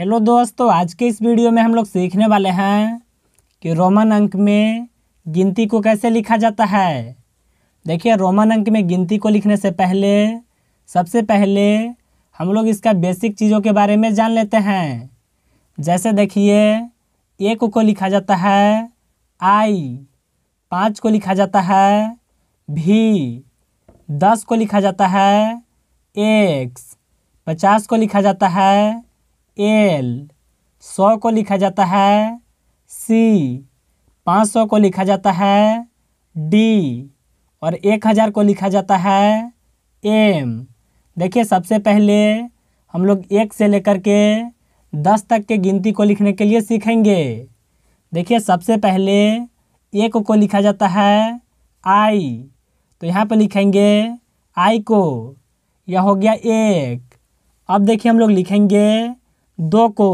hello दोस्तों आज के इस वीडियो में हम लोग सीखने वाले हैं कि रोमन अंक में गिनती को कैसे लिखा जाता है देखिए रोमन अंक में गिनती को लिखने से पहले सबसे पहले हम लोग इसका बेसिक चीज़ों के बारे में जान लेते हैं जैसे देखिए एक को लिखा जाता है आई पाँच को लिखा जाता है भी दस को लिखा जाता है एक्स पचास को लिखा जाता है एल सौ को लिखा जाता है सी पाँच सौ को लिखा जाता है डी और एक हज़ार को लिखा जाता है एम देखिए सबसे पहले हम लोग एक से लेकर के दस तक के गिनती को लिखने के लिए सीखेंगे देखिए सबसे पहले एक को लिखा जाता है आई तो यहाँ पर लिखेंगे आई को यह हो गया एक अब देखिए हम लोग लिखेंगे दो को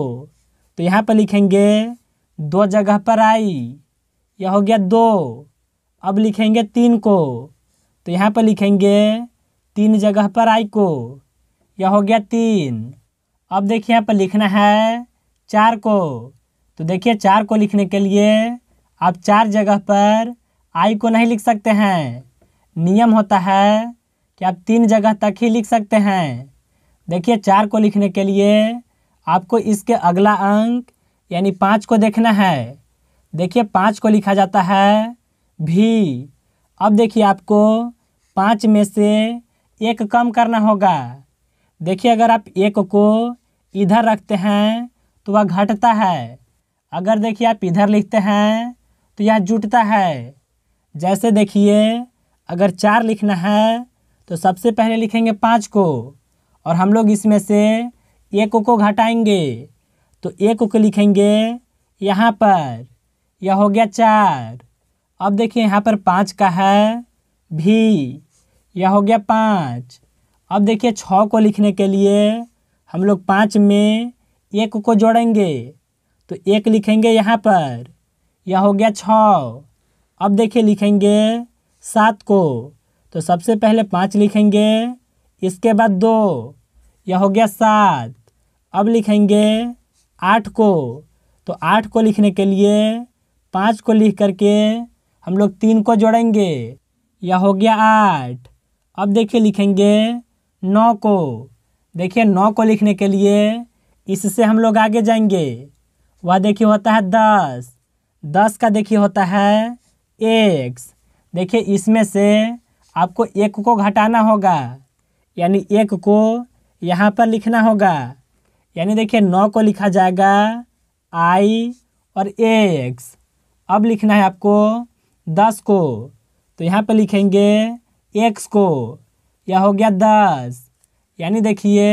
तो यहाँ पर लिखेंगे दो जगह पर आई यह हो गया दो अब लिखेंगे तीन को तो यहाँ पर लिखेंगे तीन जगह पर आई को यह हो गया तीन अब देखिए यहाँ पर लिखना है चार को तो देखिए चार को लिखने के लिए आप चार जगह पर आई को नहीं लिख सकते हैं नियम होता है कि आप तीन जगह तक ही लिख सकते हैं देखिए चार को लिखने के लिए आपको इसके अगला अंक यानी पाँच को देखना है देखिए पाँच को लिखा जाता है भी अब देखिए आपको पाँच में से एक कम करना होगा देखिए अगर आप एक को इधर रखते हैं तो वह घटता है अगर देखिए आप इधर लिखते हैं तो यह जुटता है जैसे देखिए अगर चार लिखना है तो सबसे पहले लिखेंगे पाँच को और हम लोग इसमें से एक को घटाएंगे तो एक को लिखेंगे यहाँ पर यह हो गया चार अब देखिए यहाँ पर पाँच का है भी यह हो गया पाँच अब देखिए छः को लिखने के लिए हम लोग पाँच में एक को जोड़ेंगे तो एक लिखेंगे यहाँ पर यह हो गया छः अब देखिए लिखेंगे सात को तो सबसे पहले पाँच लिखेंगे इसके बाद दो यह हो गया सात अब लिखेंगे आठ को तो आठ को लिखने के लिए पाँच को लिख करके हम लोग तीन को जोड़ेंगे यह हो गया आठ अब देखिए लिखेंगे नौ को देखिए नौ को लिखने के लिए इससे हम लोग आगे जाएंगे वह देखिए होता है दस दस का देखिए होता है एक देखिए इसमें से आपको एक को घटाना होगा यानी एक को यहाँ पर लिखना होगा यानी देखिए नौ को लिखा जाएगा आई और ए एक्स अब लिखना है आपको दस को तो यहाँ पर लिखेंगे एक्स को यह हो गया दस यानी देखिए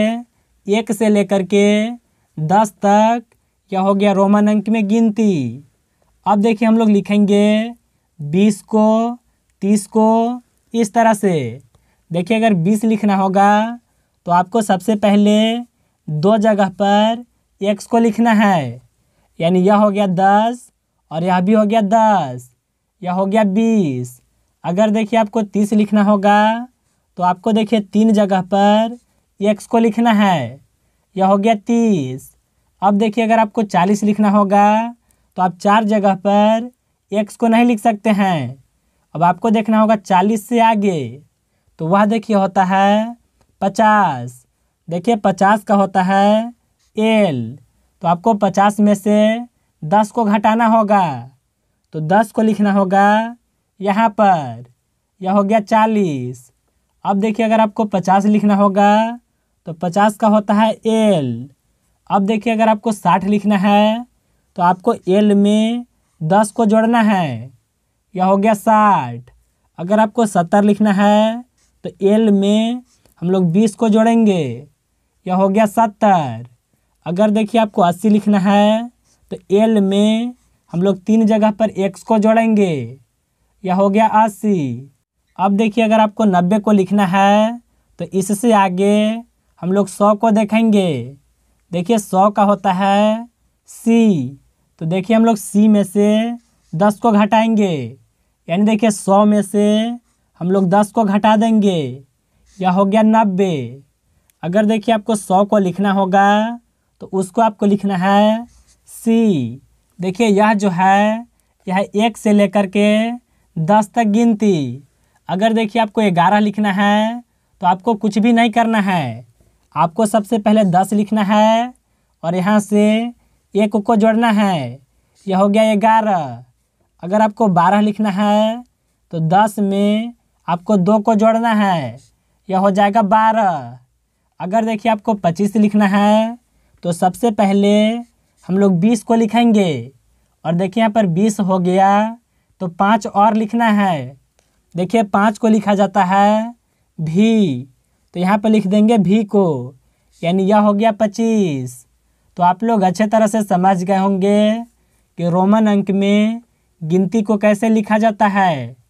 एक से लेकर के दस तक यह हो गया रोमन अंक में गिनती अब देखिए हम लोग लिखेंगे बीस को तीस को इस तरह से देखिए अगर बीस लिखना होगा तो आपको सबसे पहले दो जगह पर एक्स को लिखना है यानी यह हो गया दस और यह भी हो गया दस यह हो गया बीस अगर देखिए आपको तीस लिखना होगा तो आपको देखिए तीन जगह पर एक्स को लिखना है यह हो गया तीस अब देखिए अगर आपको चालीस लिखना होगा तो आप चार जगह पर एक्स को नहीं लिख सकते हैं अब आपको देखना होगा चालीस से आगे तो वह देखिए होता है पचास देखिए पचास का होता है एल तो आपको पचास में से दस को घटाना होगा तो दस को लिखना होगा यहाँ पर यह हो गया चालीस अब देखिए अगर आपको पचास लिखना होगा तो पचास का होता है एल अब देखिए अगर आपको साठ लिखना है तो आपको एल में दस को जोड़ना है यह हो गया साठ अगर आपको सत्तर लिखना है तो एल में हम लोग बीस को जोड़ेंगे यह हो गया सत्तर अगर देखिए आपको अस्सी लिखना है तो एल में हम लोग तीन जगह पर एक्स को जोड़ेंगे यह हो गया अस्सी अब देखिए अगर आपको नब्बे को लिखना है तो इससे आगे हम लोग सौ को देखेंगे देखिए सौ का होता है सी तो देखिए हम लोग सी में से दस को घटाएंगे यानी देखिए सौ में से हम लोग दस को घटा देंगे या हो गया नब्बे अगर देखिए आपको सौ को लिखना होगा तो उसको आपको लिखना है सी देखिए यह जो है यह एक से लेकर के दस तक गिनती अगर देखिए आपको ग्यारह लिखना है तो आपको कुछ भी नहीं करना है आपको सबसे पहले दस लिखना है और यहाँ से एक को जोड़ना है यह हो गया ग्यारह अगर आपको बारह लिखना है तो दस में आपको दो को जोड़ना है यह हो जाएगा बारह अगर देखिए आपको पच्चीस लिखना है तो सबसे पहले हम लोग बीस को लिखेंगे और देखिए यहाँ पर बीस हो गया तो पाँच और लिखना है देखिए पाँच को लिखा जाता है भी तो यहाँ पर लिख देंगे भी को यानी यह हो गया पच्चीस तो आप लोग अच्छे तरह से समझ गए होंगे कि रोमन अंक में गिनती को कैसे लिखा जाता है